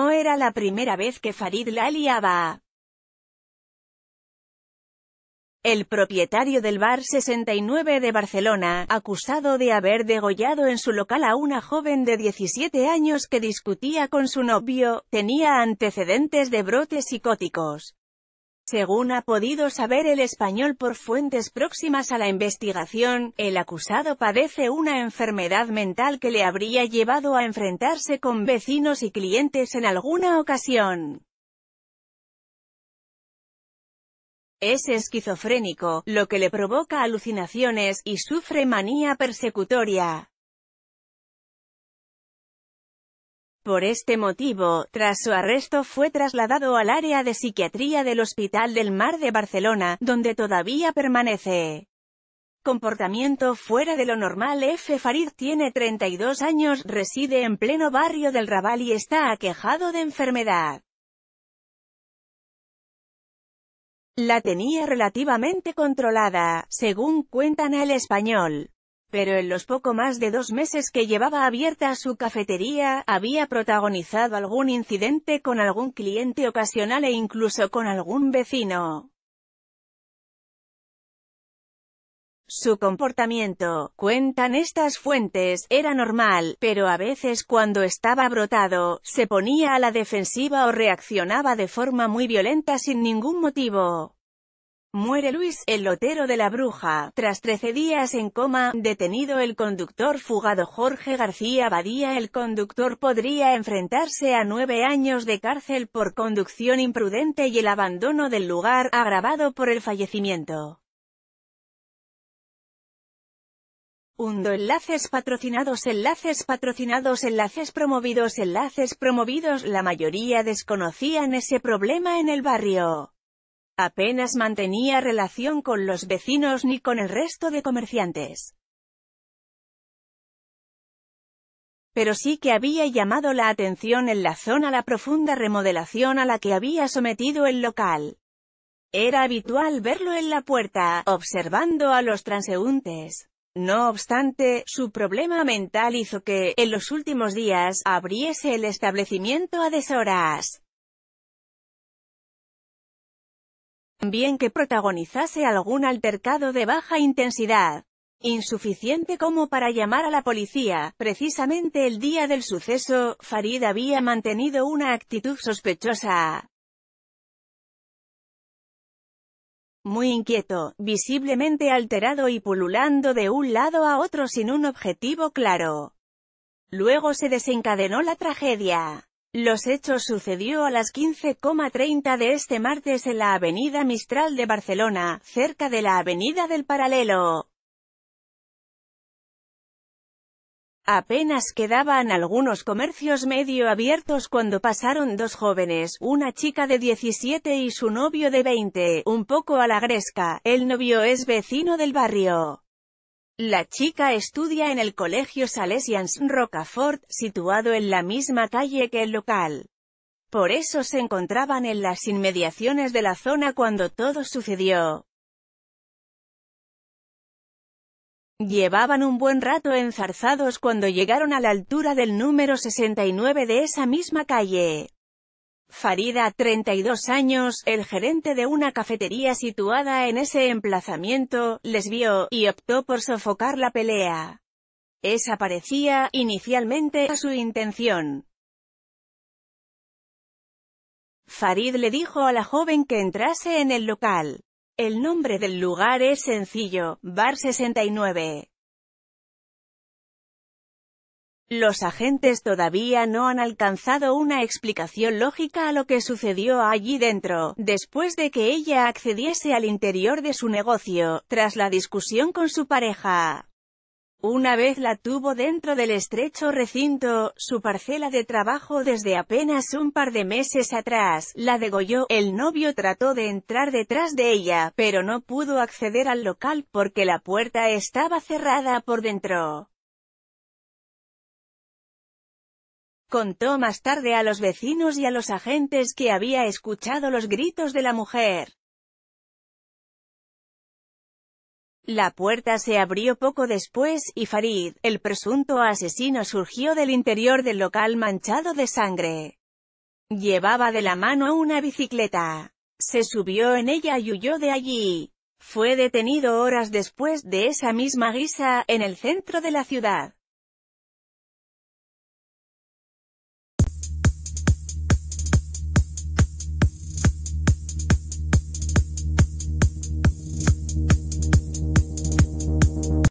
No era la primera vez que Farid la liaba. El propietario del bar 69 de Barcelona, acusado de haber degollado en su local a una joven de 17 años que discutía con su novio, tenía antecedentes de brotes psicóticos. Según ha podido saber el español por fuentes próximas a la investigación, el acusado padece una enfermedad mental que le habría llevado a enfrentarse con vecinos y clientes en alguna ocasión. Es esquizofrénico, lo que le provoca alucinaciones, y sufre manía persecutoria. Por este motivo, tras su arresto fue trasladado al área de psiquiatría del Hospital del Mar de Barcelona, donde todavía permanece. Comportamiento fuera de lo normal F. Farid tiene 32 años, reside en pleno barrio del Raval y está aquejado de enfermedad. La tenía relativamente controlada, según cuentan El español pero en los poco más de dos meses que llevaba abierta su cafetería, había protagonizado algún incidente con algún cliente ocasional e incluso con algún vecino. Su comportamiento, cuentan estas fuentes, era normal, pero a veces cuando estaba brotado, se ponía a la defensiva o reaccionaba de forma muy violenta sin ningún motivo. Muere Luis, el lotero de la bruja, tras 13 días en coma, detenido el conductor fugado Jorge García Badía. El conductor podría enfrentarse a nueve años de cárcel por conducción imprudente y el abandono del lugar, agravado por el fallecimiento. Hundo enlaces patrocinados Enlaces patrocinados Enlaces promovidos Enlaces promovidos La mayoría desconocían ese problema en el barrio. Apenas mantenía relación con los vecinos ni con el resto de comerciantes. Pero sí que había llamado la atención en la zona la profunda remodelación a la que había sometido el local. Era habitual verlo en la puerta, observando a los transeúntes. No obstante, su problema mental hizo que, en los últimos días, abriese el establecimiento a deshoras. bien que protagonizase algún altercado de baja intensidad, insuficiente como para llamar a la policía. Precisamente el día del suceso, Farid había mantenido una actitud sospechosa. Muy inquieto, visiblemente alterado y pululando de un lado a otro sin un objetivo claro. Luego se desencadenó la tragedia. Los hechos sucedió a las 15.30 de este martes en la avenida Mistral de Barcelona, cerca de la avenida del Paralelo. Apenas quedaban algunos comercios medio abiertos cuando pasaron dos jóvenes, una chica de 17 y su novio de 20, un poco a la gresca, el novio es vecino del barrio. La chica estudia en el Colegio Salesians Rocafort, situado en la misma calle que el local. Por eso se encontraban en las inmediaciones de la zona cuando todo sucedió. Llevaban un buen rato enzarzados cuando llegaron a la altura del número 69 de esa misma calle. Farid Farida, 32 años, el gerente de una cafetería situada en ese emplazamiento, les vio, y optó por sofocar la pelea. Esa parecía, inicialmente, a su intención. Farid le dijo a la joven que entrase en el local. El nombre del lugar es sencillo, Bar 69. Los agentes todavía no han alcanzado una explicación lógica a lo que sucedió allí dentro, después de que ella accediese al interior de su negocio, tras la discusión con su pareja. Una vez la tuvo dentro del estrecho recinto, su parcela de trabajo desde apenas un par de meses atrás, la degolló, el novio trató de entrar detrás de ella, pero no pudo acceder al local porque la puerta estaba cerrada por dentro. Contó más tarde a los vecinos y a los agentes que había escuchado los gritos de la mujer. La puerta se abrió poco después, y Farid, el presunto asesino surgió del interior del local manchado de sangre. Llevaba de la mano una bicicleta. Se subió en ella y huyó de allí. Fue detenido horas después de esa misma guisa, en el centro de la ciudad.